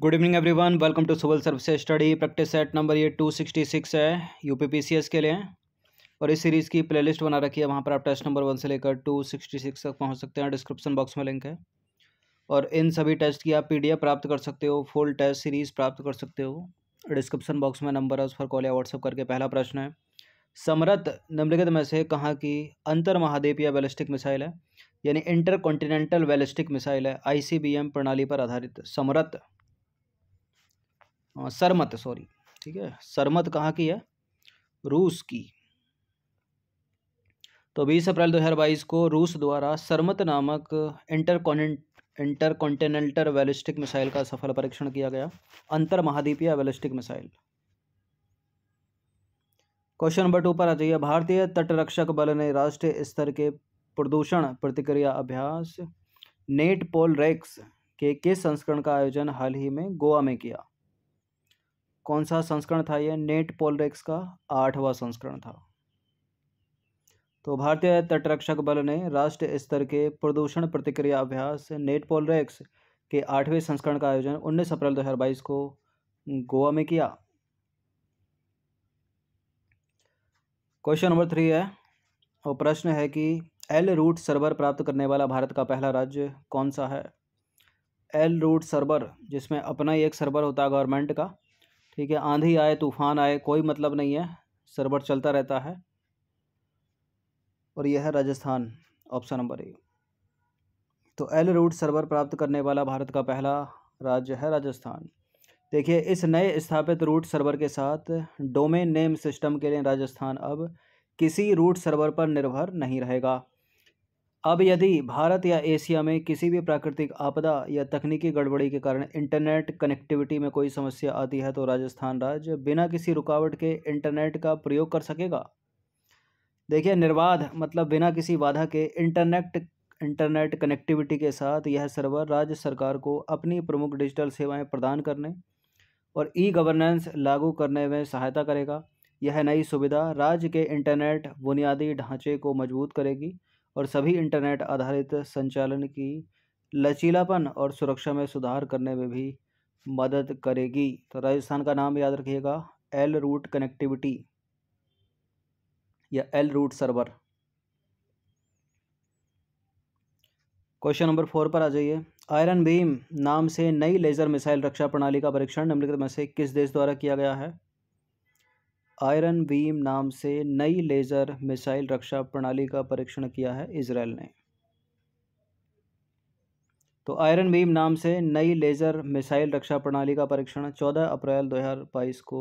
good evening everyone welcome to civil service study practice set number ये two sixty six है U P P C S के लिए और इस series की प्लेलिस्ट बना रखी है वहाँ पर आप टेस्ट नंबर वन से लेकर टू सिक्सटी सिक्स तक पहुँच सकते हैं डिस्क्रिप्शन बॉक्स में लिंक है और इन सभी टेस्ट की आप पी प्राप्त कर सकते हो फुल टेस्ट सीरीज़ प्राप्त कर सकते हो डिस्क्रिप्शन बॉक्स में नंबर है उस पर कॉल या व्हाट्सअप करके पहला प्रश्न है समरत निम्नलिखित में से कहाँ की अंतर महादेप या बैलिस्टिक मिसाइल है यानी इंटर कॉन्टिनेंटल बैलिस्टिक मिसाइल है आईसीबीएम प्रणाली पर आधारित समरथ हाँ, सरमत सॉरी ठीक है सरमत कहाँ की है रूस की तो 20 अप्रैल 2022 को रूस द्वारा सरमत नामक इंटरकॉन्ट इंटरकॉन्टिनेंटल बैलिस्टिक मिसाइल का सफल परीक्षण किया गया अंतर महाद्वीपीय ballistic missile question number two पर आ जाइए भारतीय तटरक्षक बल ने राष्ट्रीय स्तर के प्रदूषण प्रतिक्रिया अभ्यास नेट पोल रेक्स के किस संस्करण का आयोजन हाल ही में गोवा में किया कौन सा संस्करण था यह नेट पोलरेक्स का आठवा संस्करण था तो भारतीय तटरक्षक बल ने राष्ट्रीय स्तर के प्रदूषण प्रतिक्रिया अभ्यास नेट पोलरेक्स के आठवें संस्करण का आयोजन 19 अप्रैल 2022 को गोवा में किया क्वेश्चन नंबर थ्री है और प्रश्न है कि एल रूट सर्वर प्राप्त करने वाला भारत का पहला राज्य कौन सा है एल रूट सर्वर जिसमें अपना ही एक सर्वर होता है गवर्नमेंट का ठीक है आंधी आए तूफान आए कोई मतलब नहीं है सर्वर चलता रहता है और यह है राजस्थान ऑप्शन नंबर ए तो एल रूट सर्वर प्राप्त करने वाला भारत का पहला राज्य है राजस्थान देखिए इस नए स्थापित रूट सर्वर के साथ डोमेन नेम सिस्टम के लिए राजस्थान अब किसी रूट सर्वर पर निर्भर नहीं रहेगा अब यदि भारत या एशिया में किसी भी प्राकृतिक आपदा या तकनीकी गड़बड़ी के कारण इंटरनेट कनेक्टिविटी में कोई समस्या आती है तो राजस्थान राज्य बिना किसी रुकावट के इंटरनेट का प्रयोग कर सकेगा देखिए निर्बाध मतलब बिना किसी बाधा के इंटरनेट इंटरनेट कनेक्टिविटी के साथ यह सर्वर राज्य सरकार को अपनी प्रमुख डिजिटल सेवाएं प्रदान करने और ई गवर्नेंस लागू करने में सहायता करेगा यह नई सुविधा राज्य के इंटरनेट बुनियादी ढांचे को मजबूत करेगी और सभी इंटरनेट आधारित संचालन की लचीलापन और सुरक्षा में सुधार करने में भी मदद करेगी तो राजस्थान का नाम याद रखिएगा एल रूट कनेक्टिविटी या L root server question number four पर आ जाइए आयरन भीम नाम से नई लेजर मिसाइल रक्षा प्रणाली का परीक्षण निम्नलिखित में से किस देश द्वारा किया गया है आयरन बीम नाम से नई लेज़र मिसाइल रक्षा प्रणाली का परीक्षण किया है इसराइल ने तो आयरन बीम नाम से नई लेज़र मिसाइल रक्षा प्रणाली का परीक्षण 14 अप्रैल 2022 को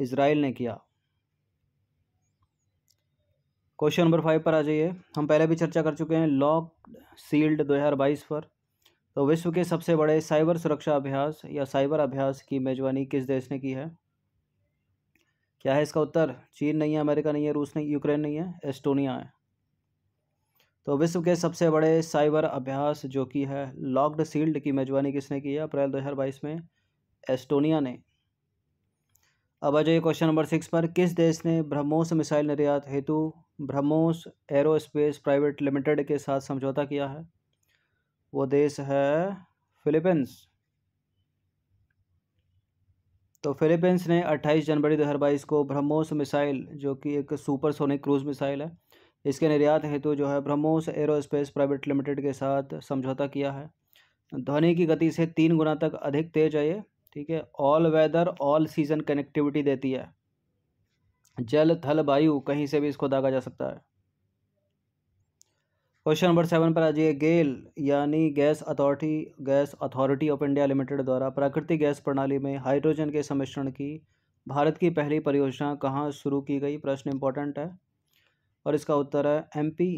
इसराइल ने किया क्वेश्चन नंबर फाइव पर आ जाइए हम पहले भी चर्चा कर चुके हैं लॉक सील्ड 2022 पर तो विश्व के सबसे बड़े साइबर सुरक्षा अभ्यास या साइबर अभ्यास की मेजबानी किस देश ने की है क्या है इसका उत्तर चीन नहीं है अमेरिका नहीं है रूस नहीं यूक्रेन नहीं है एस्टोनिया है तो विश्व के सबसे बड़े साइबर अभ्यास जो कि है लॉक्ड सील्ड की मेजबानी किसने की है अप्रैल 2022 में एस्टोनिया ने अब आ जाइए क्वेश्चन नंबर सिक्स पर किस देश ने ब्रह्मोस मिसाइल निर्यात हेतु ब्रह्मोस एरोस्पेस प्राइवेट लिमिटेड के साथ समझौता किया है वो देश है फिलीपींस तो फिलीपींस ने 28 जनवरी 2022 को ब्रह्मोस मिसाइल जो कि एक सुपरसोनिक क्रूज मिसाइल है इसके निर्यात हेतु तो जो है ब्रह्मोस एरोस्पेस प्राइवेट लिमिटेड के साथ समझौता किया है ध्वनि की गति से तीन गुना तक अधिक तेज है ये ठीक है all weather all season connectivity देती है जल थल वायु कहीं से भी इसको दागा जा सकता है क्वेश्चन नंबर सेवन पर आ जाइए गेल यानी gas authority gas authority of India limited द्वारा प्राकृतिक गैस प्रणाली में हाइड्रोजन के सम्मिश्रण की भारत की पहली परियोजना कहाँ शुरू की गई प्रश्न इंपॉर्टेंट है और इसका उत्तर है एमपी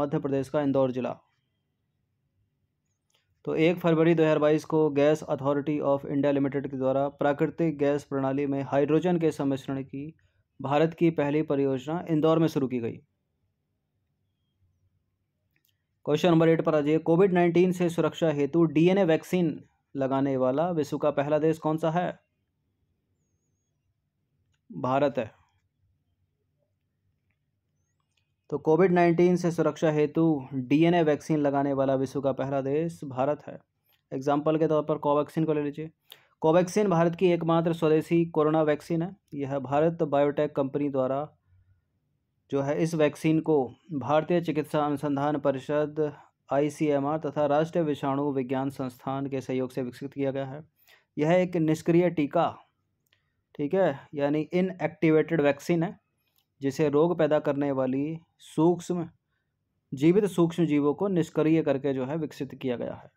मध्य प्रदेश का इंदौर जिला तो एक फरवरी 2022 को gas authority of India limited के द्वारा प्राकृतिक गैस प्रणाली में हाइड्रोजन के सम्मिश्रण की भारत की पहली परियोजना इंदौर में शुरू की गई क्वेश्चन नंबर एट पर आ जाइए कोविड नाइन्टीन से सुरक्षा हेतु डीएनए वैक्सीन लगाने वाला विश्व का पहला देश कौन सा है भारत है तो कोविड नाइन्टीन से सुरक्षा हेतु डीएनए वैक्सीन लगाने वाला विश्व का पहला देश भारत है एग्जाम्पल के तौर पर कोवैक्सीन को ले लीजिए कोवैक्सीन भारत की एकमात्र स्वदेशी कोरोना वैक्सीन है यह भारत बायोटेक कंपनी द्वारा जो है इस वैक्सीन को भारतीय चिकित्सा अनुसंधान परिषद आई तथा राष्ट्रीय विषाणु विज्ञान संस्थान के सहयोग से विकसित किया गया है यह एक निष्क्रिय टीका ठीक है यानी इनएक्टिवेटेड वैक्सीन है जिसे रोग पैदा करने वाली सूक्ष्म जीवित सूक्ष्म जीवों को निष्क्रिय करके जो है विकसित किया गया है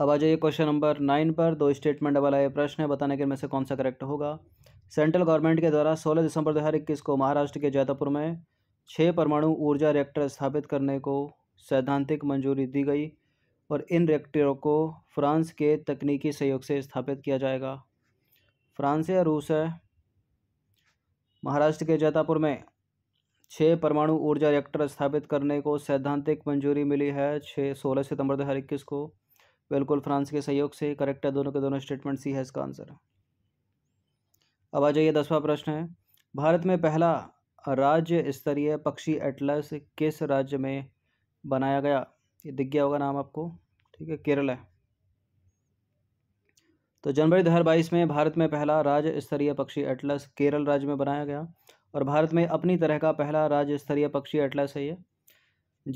अब आ जाइए क्वेश्चन नंबर नाइन पर दो स्टेटमेंट वाला ये प्रश्न है बताने के इनमें से कौन सा करेक्ट होगा सेंट्रल गवर्नमेंट के द्वारा 16 दिसंबर 2021 को महाराष्ट्र के जैतापुर में छः परमाणु ऊर्जा रिएक्टर स्थापित करने को सैद्धांतिक मंजूरी दी गई और इन रिएक्टरों को फ्रांस के तकनीकी सहयोग से स्थापित किया जाएगा फ्रांस या रूस है महाराष्ट्र के जैतापुर में छः परमाणु ऊर्जा रिएक्टर स्थापित करने को सैद्धांतिक मंजूरी मिली है छः सोलह सितंबर दो हज़ार इक्कीस को बिल्कुल फ्रांस के सहयोग से करेक्ट है दोनों के दोनों स्टेटमेंट सी है इसका आंसर अब आ जाइए दसवा प्रश्न है भारत में पहला राज्य स्तरीय पक्षी एटलस किस राज्य में बनाया गया ये दिख गया होगा नाम आपको ठीक है केरल है तो जनवरी दो हज़ार बाईस में भारत में पहला राज्य स्तरीय पक्षी एटलस केरल राज्य में बनाया गया और भारत में अपनी तरह का पहला राज्य स्तरीय पक्षी एटलस है ये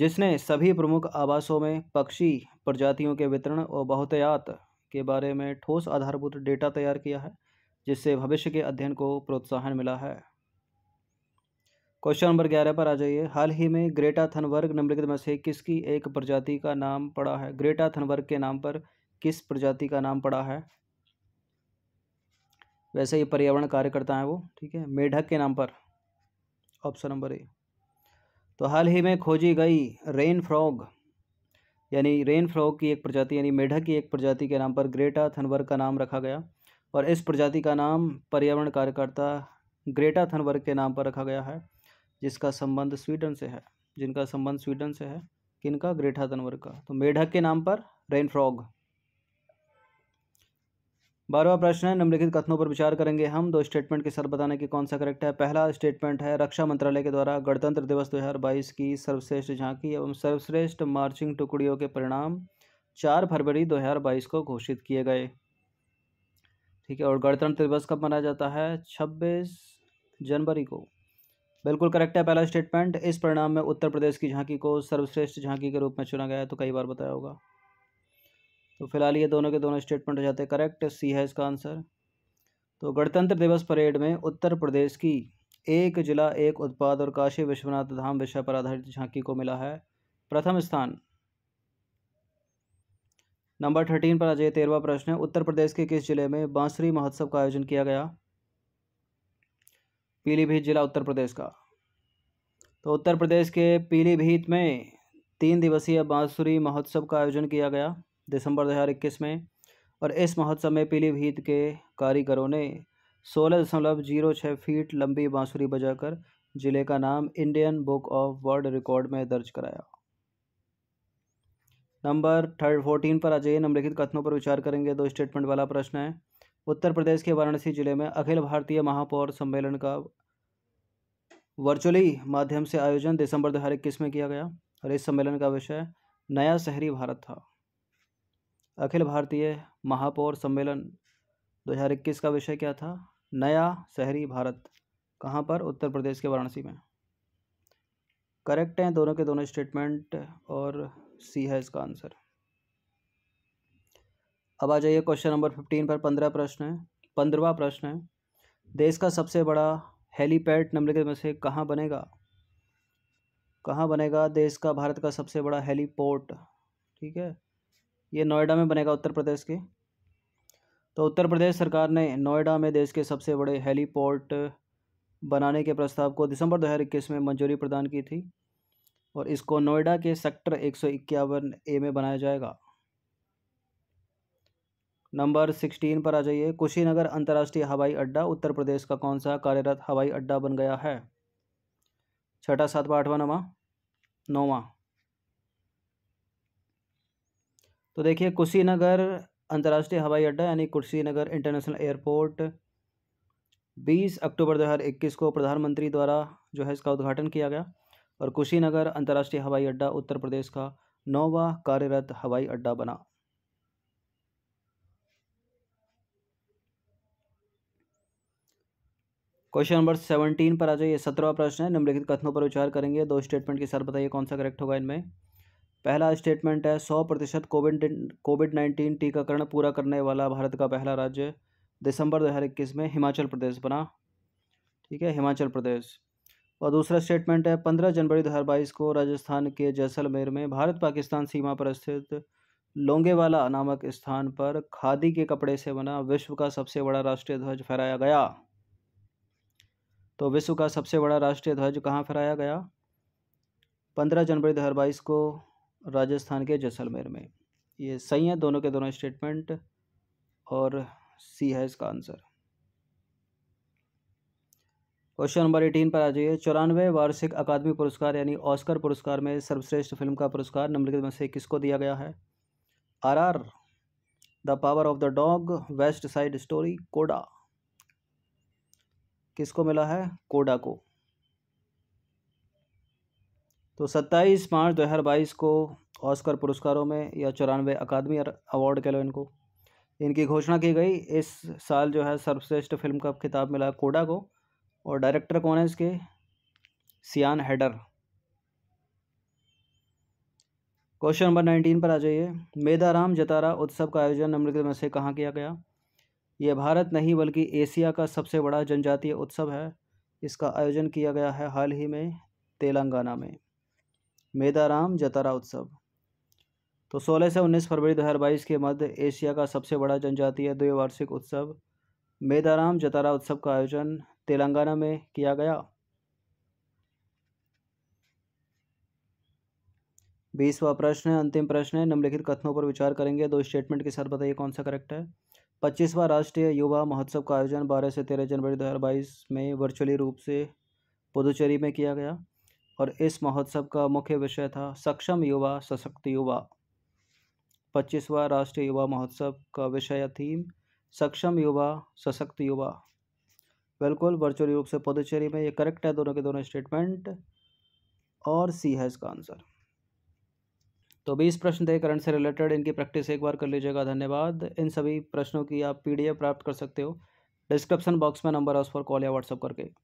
जिसने सभी प्रमुख आवासों में पक्षी प्रजातियों के वितरण और बहुतयात के बारे में ठोस आधारभूत डेटा तैयार किया है जिससे भविष्य के अध्ययन को प्रोत्साहन मिला है क्वेश्चन नंबर ग्यारह पर आ जाइए हाल ही में ग्रेटा थनवर्ग निम्नलिखित में से किसकी एक प्रजाति का नाम पड़ा है ग्रेटा थनवर्ग के नाम पर किस प्रजाति का नाम पड़ा है वैसे ही पर्यावरण कार्यकर्ता है वो ठीक है मेढक के नाम पर ऑप्शन नंबर ए तो हाल ही में खोजी गई रेन फ्रॉग यानी रेन फ्रॉग की एक प्रजाति यानी मेढक की एक प्रजाति के नाम पर ग्रेटा थनवर्ग का नाम रखा गया और इस प्रजाति का नाम पर्यावरण कार्यकर्ता ग्रेटा थनबर्ग के नाम पर रखा गया है जिसका संबंध स्वीडन से है जिनका संबंध स्वीडन से है किनका ग्रेटा थनबर्ग का तो मेढक के नाम पर रेन फ्रॉग बारहवा प्रश्न है निम्नलिखित कथनों पर विचार करेंगे हम दो स्टेटमेंट के सर बताने की कौन सा करेक्ट है पहला स्टेटमेंट है रक्षा मंत्रालय के द्वारा गणतंत्र दिवस 2022 की सर्वश्रेष्ठ झांकी एवं सर्वश्रेष्ठ मार्चिंग टुकड़ियों के परिणाम चार फरवरी 2022 को घोषित किए गए ठीक है और गणतंत्र दिवस कब मनाया जाता है छब्बीस जनवरी को बिल्कुल करेक्ट है पहला स्टेटमेंट इस परिणाम में उत्तर प्रदेश की झांकी को सर्वश्रेष्ठ झांकी के रूप में चुना गया है तो कई बार बताया होगा तो फिलहाल ये दोनों के दोनों स्टेटमेंट हो जाते हैं करेक्ट सी है इसका आंसर तो गणतंत्र दिवस परेड में उत्तर प्रदेश की एक जिला एक उत्पाद और काशी विश्वनाथ धाम विषय पर आधारित झांकी को मिला है प्रथम स्थान नंबर थर्टीन पर आ जाइए तेरवा प्रश्न है उत्तर प्रदेश के किस जिले में बांसुरी महोत्सव का आयोजन किया गया पीलीभीत जिला उत्तर प्रदेश का तो उत्तर प्रदेश के पीलीभीत में तीन दिवसीय बांसुरी महोत्सव का आयोजन किया गया दिसंबर दो में और इस महोत्सव में पीलीभीत के कारीगरों ने सोलह दशमलव जीरो छः फीट लंबी बांसुरी बजाकर जिले का नाम Indian book of world record में दर्ज कराया नंबर थर्ड फोर्टीन पर आ जाइए निम्नलिखित कथनों पर विचार करेंगे दो स्टेटमेंट वाला प्रश्न है उत्तर प्रदेश के वाराणसी जिले में अखिल भारतीय महापौर सम्मेलन का वर्चुअली माध्यम से आयोजन दिसंबर दो हज़ार इक्कीस में किया गया और इस सम्मेलन का विषय नया शहरी भारत था अखिल भारतीय महापौर सम्मेलन 2021 का विषय क्या था नया शहरी भारत कहाँ पर उत्तर प्रदेश के वाराणसी में करेक्ट हैं दोनों के दोनों स्टेटमेंट और सी है इसका आंसर अब आ जाइए क्वेश्चन नंबर फिफ्टीन पर पंद्रह प्रश्न है पंद्रवा प्रश्न है देश का सबसे बड़ा हेलीपैड निम्नलिखित में से कहाँ बनेगा कहाँ बनेगा देश का भारत का सबसे बड़ा हेलीपोर्ट ठीक है ये नोएडा में बनेगा उत्तर प्रदेश के तो उत्तर प्रदेश सरकार ने नोएडा में देश के सबसे बड़े हेलीपोर्ट बनाने के प्रस्ताव को दिसंबर दो में मंजूरी प्रदान की थी और इसको नोएडा के सेक्टर एक सौ इक्यावन ए में बनाया जाएगा नंबर सिक्सटीन पर आ जाइए कुशीनगर अंतर्राष्ट्रीय हवाई अड्डा उत्तर प्रदेश का कौन सा कार्यरत हवाई अड्डा बन गया है छठा सातवा आठवां नवा नौवा तो देखिए कुशीनगर अंतर्राष्ट्रीय हवाई अड्डा यानी कुशीनगर इंटरनेशनल एयरपोर्ट 20 अक्टूबर 2021 को प्रधानमंत्री द्वारा जो है इसका उद्घाटन किया गया और कुशीनगर अंतर्राष्ट्रीय हवाई अड्डा उत्तर प्रदेश का नौवा कार्यरत हवाई अड्डा बना क्वेश्चन नंबर सेवनटीन पर आ जाइए सत्रहवा प्रश्न है निम्नलिखित कथनों पर विचार करेंगे दो स्टेटमेंट के साथ बताइए कौन सा करेक्ट होगा इनमें पहला स्टेटमेंट है सौ प्रतिशत कोविड कोविड नाइन्टीन टीकाकरण पूरा करने वाला भारत का पहला राज्य दिसंबर दो हज़ार इक्कीस में हिमाचल प्रदेश बना ठीक है हिमाचल प्रदेश और दूसरा स्टेटमेंट है पंद्रह जनवरी दो हज़ार बाईस को राजस्थान के जैसलमेर में भारत पाकिस्तान सीमा पर स्थित लोंगेवाला नामक स्थान पर खादी के कपड़े से बना विश्व का सबसे बड़ा राष्ट्रीय ध्वज फहराया गया तो विश्व का सबसे बड़ा राष्ट्रीय ध्वज कहाँ फहराया गया पंद्रह जनवरी दो हज़ार बाईस को राजस्थान के जैसलमेर में ये सही है दोनों के दोनों स्टेटमेंट और सी है इसका आंसर क्वेश्चन नंबर एटीन पर आ जाइए चौरानवे वार्षिक अकादमी पुरस्कार यानी ऑस्कर पुरस्कार में सर्वश्रेष्ठ फिल्म का पुरस्कार निम्नलिखित में से किसको दिया गया है R R the power of the dog west side story CODA किसको मिला है कोडा को तो सत्ताईस मार्च दो हजार बाईस को ऑस्कर पुरस्कारों में या चौरानवे अकादमी अवार्ड कह लो इनको इनकी घोषणा की गई इस साल जो है सर्वश्रेष्ठ फिल्म का खिताब मिला कोडा को और डायरेक्टर कौन है इसके सियान हैडर क्वेश्चन नंबर नाइनटीन पर आ जाइए मेदाराम जतारा उत्सव का आयोजन निम्नलिखित में से कहाँ किया गया यह भारत नहीं बल्कि एशिया का सबसे बड़ा जनजातीय उत्सव है इसका आयोजन किया गया है हाल ही में तेलंगाना में मेदाराम जतारा उत्सव तो 16 से 19 फरवरी 2022 के मध्य एशिया का सबसे बड़ा जनजातीय द्विवार्षिक उत्सव मेदाराम जतारा उत्सव का आयोजन तेलंगाना में किया गया बीसवा प्रश्न है अंतिम प्रश्न है निम्नलिखित कथनों पर विचार करेंगे दो स्टेटमेंट के साथ बताइए कौन सा करेक्ट है पच्चीसवा राष्ट्रीय युवा महोत्सव का आयोजन बारह से तेरह जनवरी दो में वर्चुअली रूप से पुदुचेरी में किया गया और इस महोत्सव का मुख्य विषय था सक्षम युवा सशक्त युवा पच्चीसवा राष्ट्रीय युवा महोत्सव का विषय थीम सक्षम युवा सशक्त युवा बिल्कुल वर्चुअल रूप से पुदुचेरी में ये करेक्ट है दोनों के दोनों स्टेटमेंट और सी है इसका आंसर तो बीस प्रश्न थे करंट से रिलेटेड इनकी प्रैक्टिस एक बार कर लीजिएगा धन्यवाद इन सभी प्रश्नों की आप पीडीएफ प्राप्त कर सकते हो डिस्क्रिप्शन बॉक्स में नंबर है उस पर कॉल या व्हाट्सअप करके